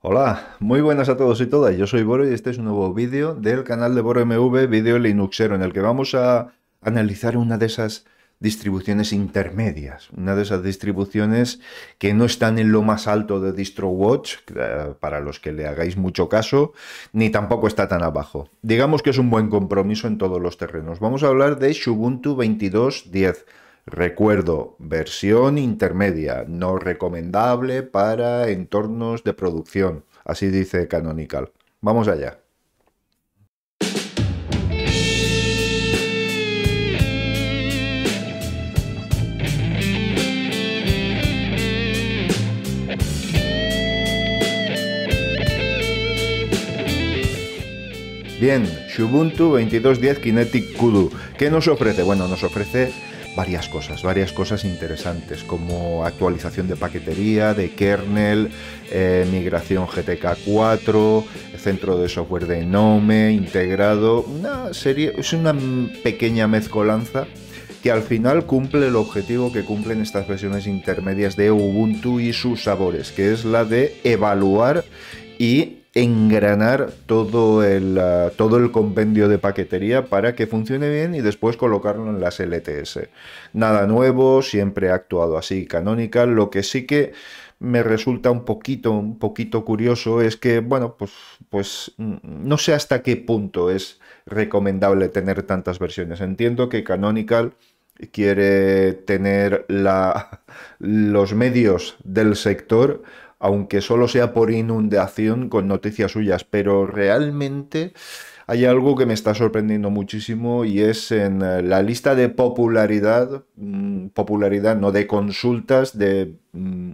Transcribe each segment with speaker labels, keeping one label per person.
Speaker 1: Hola, muy buenas a todos y todas, yo soy Boro y este es un nuevo vídeo del canal de Boro MV, vídeo Linuxero, en el que vamos a analizar una de esas distribuciones intermedias, una de esas distribuciones que no están en lo más alto de DistroWatch, eh, para los que le hagáis mucho caso, ni tampoco está tan abajo. Digamos que es un buen compromiso en todos los terrenos. Vamos a hablar de Ubuntu 22.10 Recuerdo, versión intermedia, no recomendable para entornos de producción, así dice Canonical. Vamos allá. Bien, Shubuntu 22.10 Kinetic Kudu. ¿Qué nos ofrece? Bueno, nos ofrece varias cosas, varias cosas interesantes, como actualización de paquetería, de kernel, eh, migración GTK4, centro de software de Nome integrado, una serie, es una pequeña mezcolanza que al final cumple el objetivo que cumplen estas versiones intermedias de Ubuntu y sus sabores, que es la de evaluar y engranar todo el, ah, todo el compendio de paquetería para que funcione bien y después colocarlo en las LTS. Nada nuevo, siempre ha actuado así Canonical, lo que sí que me resulta un poquito, un poquito curioso es que, bueno, pues, pues mm, no sé hasta qué punto es recomendable tener tantas versiones. Entiendo que Canonical quiere tener la, los medios del sector aunque solo sea por inundación con noticias suyas, pero realmente hay algo que me está sorprendiendo muchísimo y es en eh, la lista de popularidad, mm, popularidad no de consultas, de mm,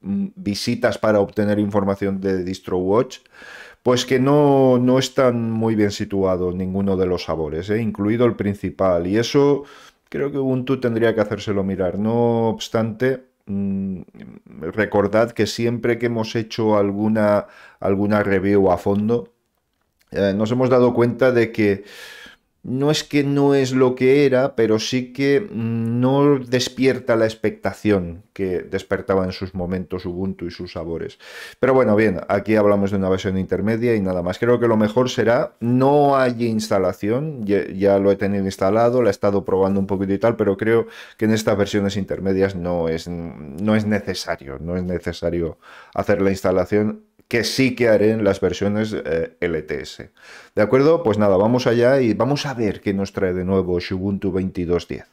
Speaker 1: mm, visitas para obtener información de DistroWatch, pues que no, están muy bien situados ninguno de los sabores, eh, incluido el principal. Y eso creo que Ubuntu tendría que hacérselo mirar. No obstante, Mm, recordad que siempre que hemos hecho alguna, alguna review a fondo, eh, nos hemos dado cuenta de que no es que no es lo que era, pero sí que mm, no despierta la expectación que despertaba en sus momentos Ubuntu y sus sabores. Pero bueno, bien, aquí hablamos de una versión intermedia y nada más. Creo que lo mejor será, no hay instalación, ya, ya lo he tenido instalado, la he estado probando un poquito y tal, pero creo que en estas versiones intermedias no es, no es necesario, no es necesario hacer la instalación que sí que haré en las versiones eh, LTS. ¿De acuerdo? Pues nada, vamos allá y vamos a ver qué nos trae de nuevo Ubuntu 22.10.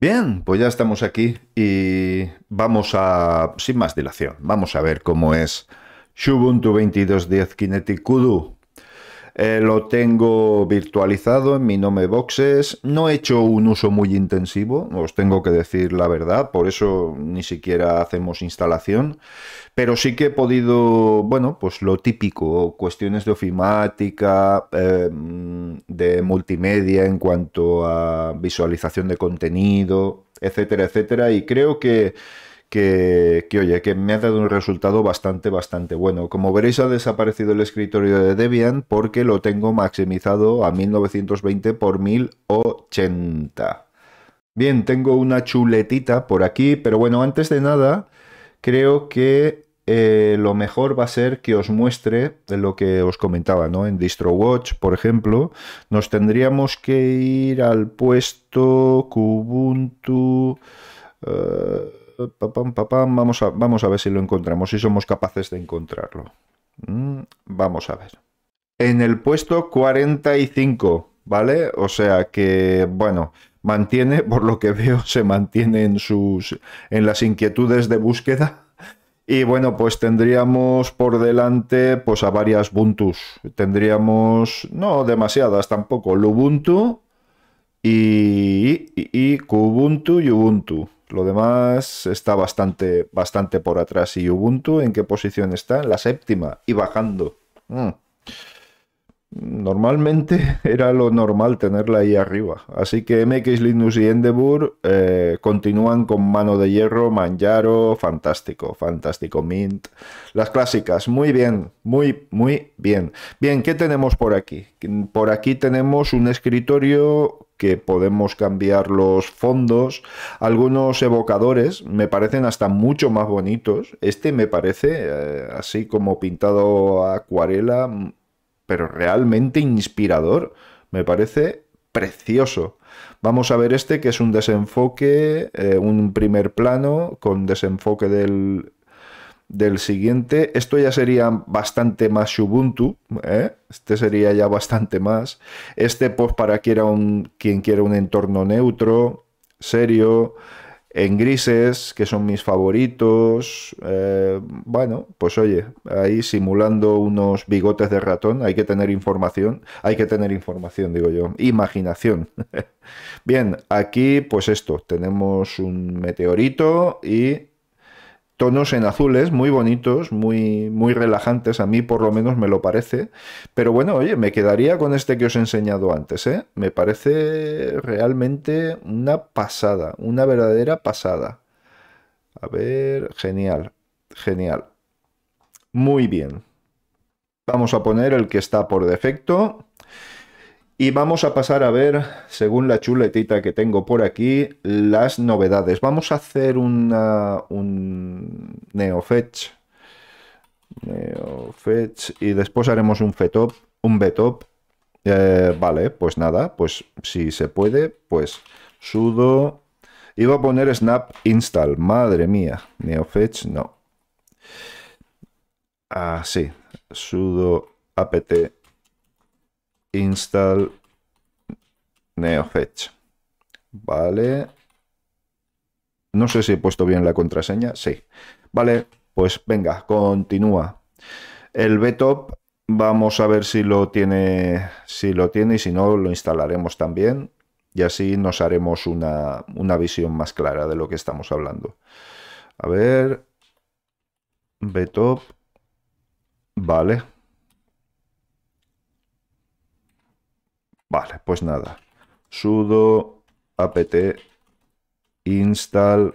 Speaker 1: Bien, pues ya estamos aquí y vamos a, sin más dilación, vamos a ver cómo es Ubuntu 22.10 Kinetic Kudu eh, lo tengo virtualizado en mi nomeboxes, Boxes. No he hecho un uso muy intensivo, os tengo que decir la verdad, por eso ni siquiera hacemos instalación. Pero sí que he podido, bueno, pues lo típico, cuestiones de ofimática, em, de multimedia en cuanto a visualización de contenido, etcétera, etcétera. Y creo que que, oye, que me ha dado un resultado bastante, bastante bueno. Como veréis, ha desaparecido el escritorio de Debian porque lo tengo maximizado a 1920 por 1080. Bien, tengo una chuletita por aquí, pero bueno, antes de nada, creo que eh, lo mejor va a ser que os muestre lo que os comentaba, ¿no? En DistroWatch, por ejemplo, nos tendríamos que ir al puesto Kubuntu... Eh, vamos, a, ver si lo encontramos, si somos capaces de encontrarlo. Mm, vamos a ver. En el puesto 45, ¿vale? O sea que, bueno, mantiene, por lo que veo, se mantiene en, sus, en las inquietudes de búsqueda. Y bueno, pues tendríamos por delante pues a varias Buntus. Tendríamos, no demasiadas tampoco, Lubuntu y Kubuntu y Ubuntu. Lo demás está bastante, bastante por atrás. ¿Y Ubuntu en qué posición está? la séptima y bajando. Mm. Normalmente era lo normal tenerla ahí arriba. Así que MX Linux y Endeavour eh, continúan con mano de hierro, Manjaro, fantástico, fantástico, Mint. Las clásicas, muy bien, muy, muy bien. Bien, ¿qué tenemos por aquí? Por aquí tenemos un escritorio que podemos cambiar los fondos. Algunos evocadores me parecen hasta mucho más bonitos. Este me parece eh, así como pintado a acuarela, mm, pero realmente inspirador. Me parece precioso. Vamos a ver este que es un desenfoque, eh, un primer plano con desenfoque del del siguiente. Esto ya sería bastante más Ubuntu. ¿eh? Este sería ya bastante más. Este, pues, para un, quien quiera un entorno neutro, serio, en grises, que son mis favoritos. Eh, bueno, pues oye, ahí simulando unos bigotes de ratón, hay que tener información. Hay que tener información, digo yo. Imaginación. Bien, aquí, pues esto, tenemos un meteorito y tonos en azules muy bonitos, muy, muy relajantes, a mí por lo menos me lo parece. Pero bueno, oye, me quedaría con este que os he enseñado antes, ¿eh? Me parece realmente una pasada, una verdadera pasada. A ver, genial, genial. Muy bien. Vamos a poner el que está por defecto. Y vamos a pasar a ver, según la chuletita que tengo por aquí, las novedades. Vamos a hacer una, un neofetch. Neofetch. Y después haremos un fetop, un betop. Eh, vale, pues nada, pues si se puede, pues sudo. Iba a poner snap install, madre mía. Neofetch, no. Ah, sí. sudo apt install neofetch. Vale. No sé si he puesto bien la contraseña. Sí. Vale, pues venga, continúa. El btop vamos a ver si lo tiene, si lo tiene y si no lo instalaremos también y así nos haremos una, una visión más clara de lo que estamos hablando. A ver, btop, vale, Vale, pues nada. sudo apt install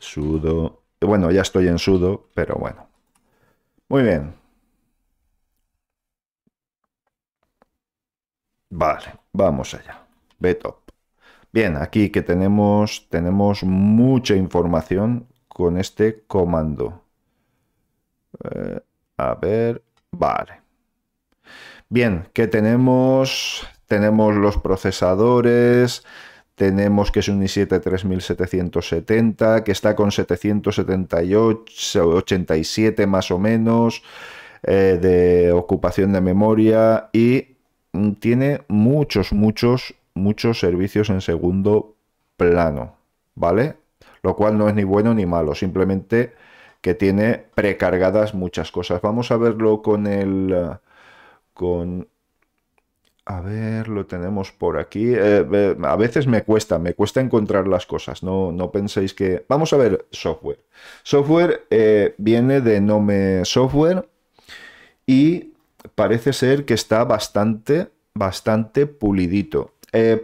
Speaker 1: sudo. Bueno, ya estoy en sudo, pero bueno. Muy bien. Vale, vamos allá. btop, Bien, aquí que tenemos, tenemos mucha información con este comando. Eh, a ver, vale. Bien, ¿qué tenemos? Tenemos los procesadores, tenemos que es un i7 3770, que está con 778, 87 más o menos eh, de ocupación de memoria y mm, tiene muchos, muchos, muchos servicios en segundo plano, ¿vale? Lo cual no es ni bueno ni malo, simplemente que tiene precargadas muchas cosas. Vamos a verlo con el con... A ver, lo tenemos por aquí. Eh, eh, a veces me cuesta, me cuesta encontrar las cosas. No, no penséis que... Vamos a ver, software. Software eh, viene de Nome Software y parece ser que está bastante, bastante pulidito.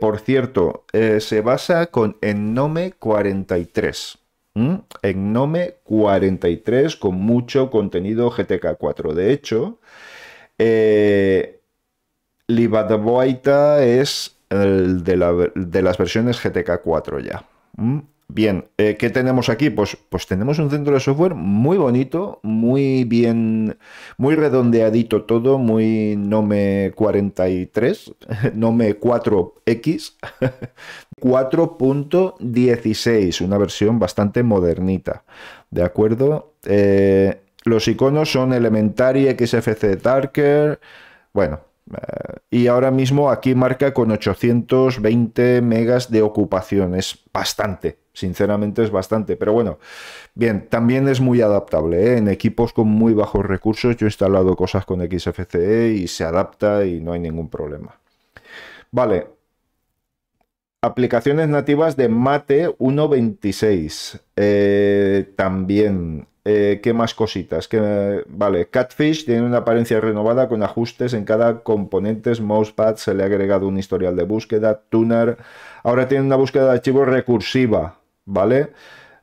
Speaker 1: por cierto, se basa con en Nome 43. En Nome 43 con mucho contenido GTK4. De hecho... Eh, es el de, las versiones GTK 4 ya. Mm, bien, eh, ¿qué tenemos aquí? Pues, pues tenemos un centro de software muy bonito, muy bien, muy redondeadito todo, muy Nome 43, Nome 4X, 4.16, una versión bastante modernita, ¿de acuerdo? Eh, los iconos son Elementary, XFC Darker, bueno, eh, y ahora mismo aquí marca con 820 megas de ocupación. Es bastante, sinceramente es bastante. Pero bueno, bien, también es muy adaptable. ¿eh? En equipos con muy bajos recursos yo he instalado cosas con XFCE y se adapta y no hay ningún problema. Vale. Aplicaciones nativas de Mate 1.26. Eh, también eh, ¿Qué más cositas? Que, vale, Catfish tiene una apariencia renovada con ajustes en cada componente. Mousepad se le ha agregado un historial de búsqueda. Tuner. Ahora tiene una búsqueda de archivos recursiva. ¿Vale?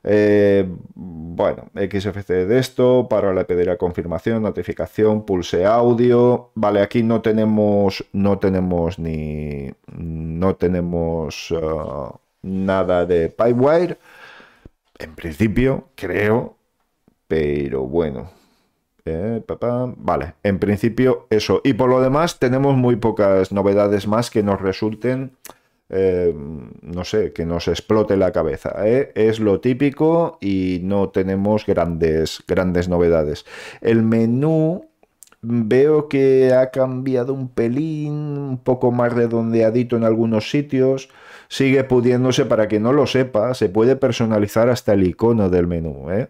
Speaker 1: Eh, bueno, XFC de esto, para la a confirmación, notificación, pulse audio. Vale, aquí no tenemos, no tenemos ni, no tenemos eh, nada de Pipewire. En principio, creo pero bueno. Eh, vale, en principio eso. Y por lo demás tenemos muy pocas novedades más que nos resulten, eh, no sé, que nos explote la cabeza. ¿eh? Es lo típico y no tenemos grandes, grandes novedades. El menú veo que ha cambiado un pelín, un poco más redondeadito en algunos sitios sigue pudiéndose, para que no lo sepa, se puede personalizar hasta el icono del menú. ¿eh?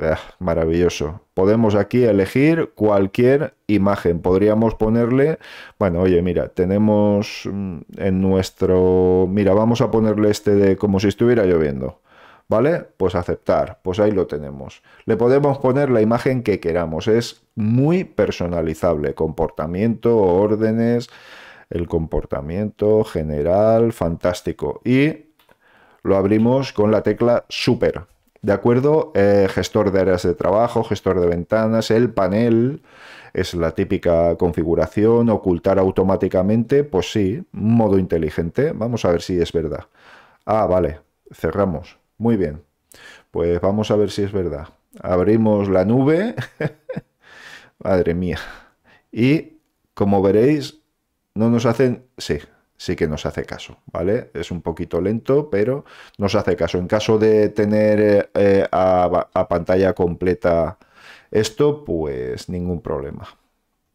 Speaker 1: Ah, maravilloso. Podemos aquí elegir cualquier imagen. Podríamos ponerle, bueno, oye, mira, tenemos mm, en nuestro, mira, vamos a ponerle este de como si estuviera lloviendo. ¿Vale? Pues aceptar, pues ahí lo tenemos. Le podemos poner la imagen que queramos, es muy personalizable, comportamiento, órdenes, el comportamiento general, fantástico. Y lo abrimos con la tecla super. ¿De acuerdo? Eh, gestor de áreas de trabajo, gestor de ventanas, el panel, es la típica configuración, ocultar automáticamente, pues sí, modo inteligente, vamos a ver si es verdad. Ah, vale, cerramos, muy bien, pues vamos a ver si es verdad. Abrimos la nube, madre mía, y como veréis, no nos hacen, sí, sí que nos hace caso, ¿vale? Es un poquito lento, pero nos hace caso. En caso de tener eh, eh, a pantalla completa esto, pues ningún problema.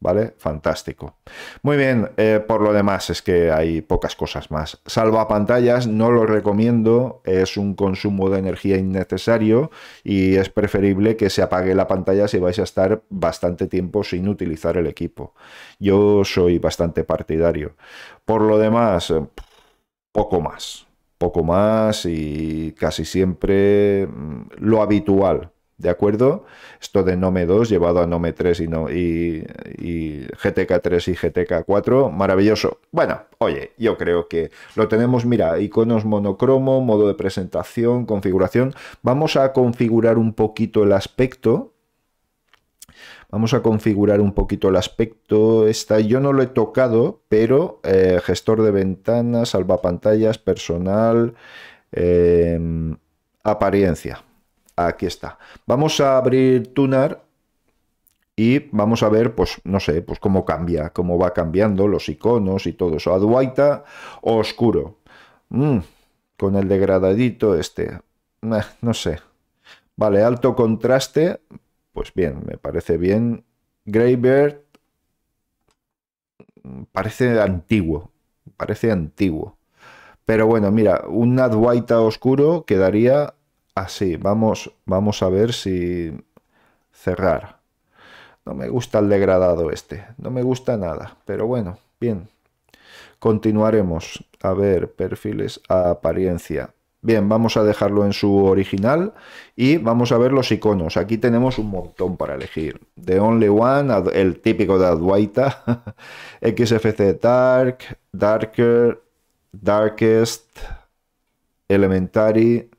Speaker 1: ¿Vale? Fantástico. Muy bien, eh, por lo demás es que hay pocas cosas más. Salva pantallas, no lo recomiendo, es un consumo de energía innecesario y es preferible que se apague la pantalla si vais a estar bastante tiempo sin utilizar el equipo. Yo soy bastante partidario. Por lo demás, eh, poco más, poco más y casi siempre mm, lo habitual, ¿De acuerdo? Esto de Nome 2 llevado a Nome 3 y, y, GTK 3 y GTK 4, maravilloso. Bueno, oye, yo creo que lo tenemos, mira, iconos monocromo, modo de presentación, configuración. Vamos a configurar un poquito el aspecto. Vamos a configurar un poquito el aspecto. Esta yo no lo he tocado, pero eh, gestor de ventanas, salvapantallas, personal, eh, apariencia. Aquí está. Vamos a abrir Tunar y vamos a ver, pues no sé, pues cómo cambia, cómo va cambiando los iconos y todo eso. Adwaita oscuro. Mm, con el degradadito este. Eh, no sé. Vale, alto contraste. Pues bien, me parece bien. Greybeard. Mm, parece antiguo. Parece antiguo. Pero bueno, mira, un Adwaita oscuro quedaría así. Ah, vamos, vamos a ver si cerrar. No me gusta el degradado este, no me gusta nada, pero bueno, bien. Continuaremos. A ver, perfiles a apariencia. Bien, vamos a dejarlo en su original y vamos a ver los iconos. Aquí tenemos un montón para elegir. The Only One, el típico de Adwaita, XFC Dark, Darker, Darkest, Elementary,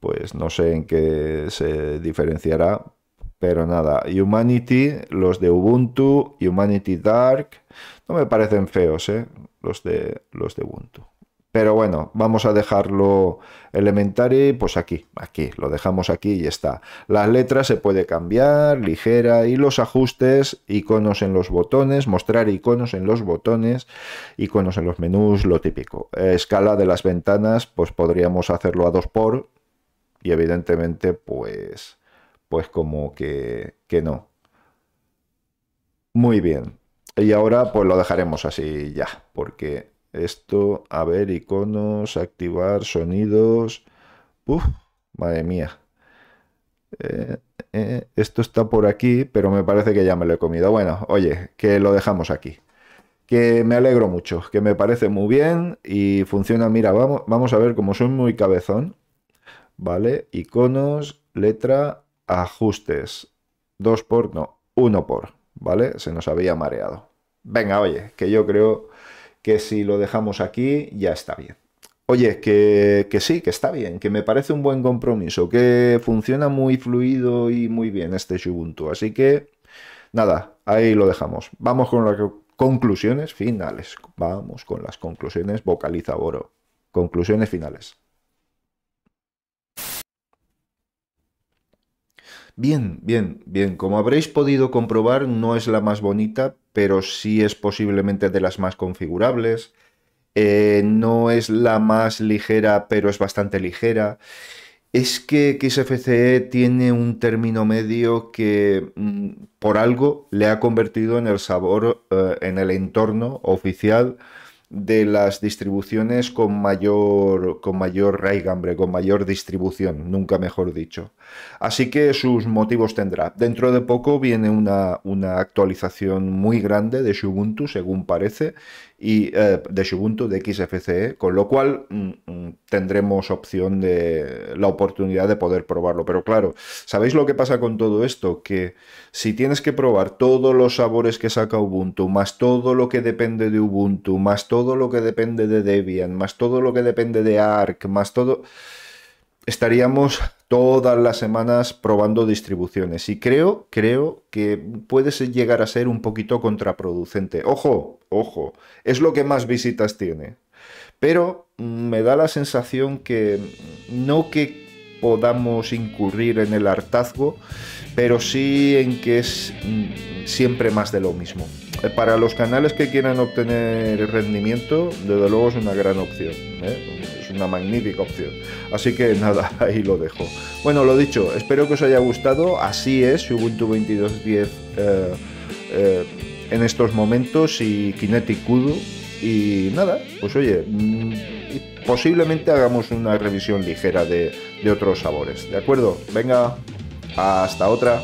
Speaker 1: pues no sé en qué se diferenciará, pero nada, Humanity, los de Ubuntu, Humanity Dark, no me parecen feos, ¿eh? Los de, los de Ubuntu. Pero bueno, vamos a dejarlo elementary, pues aquí, aquí, lo dejamos aquí y está. Las letras se puede cambiar, ligera, y los ajustes, iconos en los botones, mostrar iconos en los botones, iconos en los menús, lo típico. Escala de las ventanas, pues podríamos hacerlo a dos por, y evidentemente, pues, pues como que, no. Muy bien. Y ahora pues lo dejaremos así ya, porque esto, a ver, iconos, activar, sonidos. Uf, madre mía. Eh, eh, esto está por aquí, pero me parece que ya me lo he comido. Bueno, oye, que lo dejamos aquí. Que me alegro mucho, que me parece muy bien y funciona. Mira, vamos, vamos a ver, como soy muy cabezón, ¿vale? Iconos, letra, ajustes. dos por, no, uno por, ¿vale? Se nos había mareado. Venga, oye, que yo creo que si lo dejamos aquí ya está bien. Oye, que, que, sí, que está bien, que me parece un buen compromiso, que funciona muy fluido y muy bien este Ubuntu. Así que, nada, ahí lo dejamos. Vamos con las conclusiones finales. Vamos con las conclusiones, vocaliza oro. Conclusiones finales. Bien, bien, bien. Como habréis podido comprobar, no es la más bonita, pero sí es posiblemente de las más configurables. Eh, no es la más ligera, pero es bastante ligera. Es que XFCE tiene un término medio que mm, por algo le ha convertido en el sabor, eh, en el entorno oficial de las distribuciones con mayor, con mayor raigambre, con mayor distribución, nunca mejor dicho. Así que sus motivos tendrá. Dentro de poco viene una, una actualización muy grande de Ubuntu, según parece, y eh, de Ubuntu de XFCE, con lo cual mm, mm, tendremos opción de la oportunidad de poder probarlo. Pero claro, ¿sabéis lo que pasa con todo esto? Que si tienes que probar todos los sabores que saca Ubuntu, más todo lo que depende de Ubuntu, más todo todo lo que depende de Debian, más todo lo que depende de Arc, más todo, estaríamos todas las semanas probando distribuciones. Y creo, creo que puede llegar a ser un poquito contraproducente. Ojo, ojo, es lo que más visitas tiene. Pero mm, me da la sensación que no que podamos incurrir en el hartazgo, pero sí en que es mm, siempre más de lo mismo. Eh, para los canales que quieran obtener rendimiento, desde luego es una gran opción, ¿eh? es una magnífica opción. Así que nada, ahí lo dejo. Bueno, lo dicho, espero que os haya gustado, así es Ubuntu 22.10 eh, en estos momentos y Kinetic Y nada, pues oye... Mm, posiblemente hagamos una revisión ligera de, otros sabores. ¿De acuerdo? Venga, hasta otra.